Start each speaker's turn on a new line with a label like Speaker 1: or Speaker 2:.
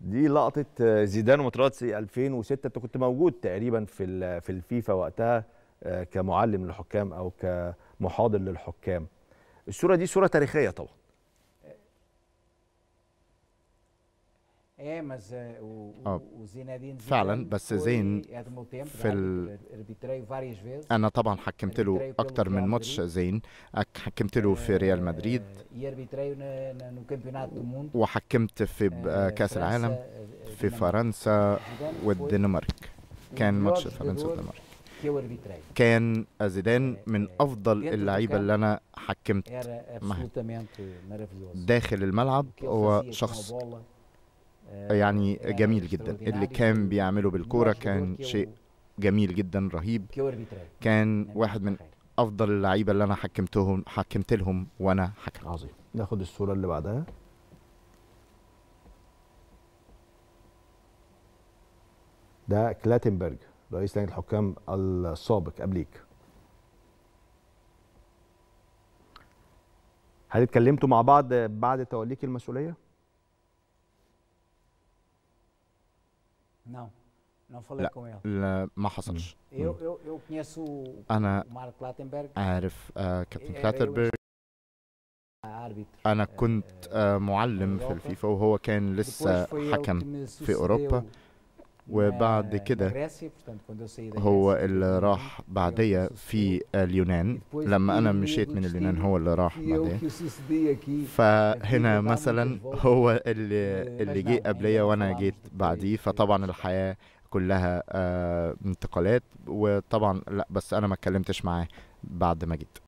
Speaker 1: دي لقطه آه، زيدان ومتراتسي 2006 انت كنت موجود تقريبا في في الفيفا وقتها آه، كمعلم للحكام او كمحاضر للحكام الصوره دي صوره تاريخيه طبعا
Speaker 2: امز إيه، آه، وزينادين فعلا بس زين في ال... انا طبعا حكمت له اكتر من ماتش زين حكمت له في ريال آه، مدريد وحكمت في آه، كاس العالم في فرنسا والدنمارك كان ماتش فرنسا والدنمارك كان زيدان من افضل اللعيبه اللي انا حكمت يعني معاه داخل الملعب هو شخص آه، يعني آه، جميل جدا اللي كان بيعمله بالكوره كان شيء جميل جدا رهيب كان واحد من افضل اللعيبه اللي انا حكمتهم حكمت لهم وانا حكم
Speaker 1: عظيم ناخد الصوره اللي بعدها ده كلاتنبرج رئيس لجنه الحكام السابق قبليك هل اتكلمتوا مع بعض بعد توليك المسؤوليه
Speaker 2: نعم. نعم، لا, ما حصلش. أنا أعرف آه، كابتن كلاتربرج. إيه، إيه، إيه، آه، أنا كنت آه، معلم في الفيفا وهو كان لسه حكم في أوروبا. وبعد آه، كده هو اللي راح بعديا e في اليونان e e لما انا مشيت من اليونان هو اللي راح بعدية فهنا مثلا هو اللي آه، اللي جه قبليا وانا جيت طيب، بعديه طيب. فطبعا الحياه كلها آه، انتقالات وطبعا لا بس انا ما اتكلمتش معاه بعد ما جيت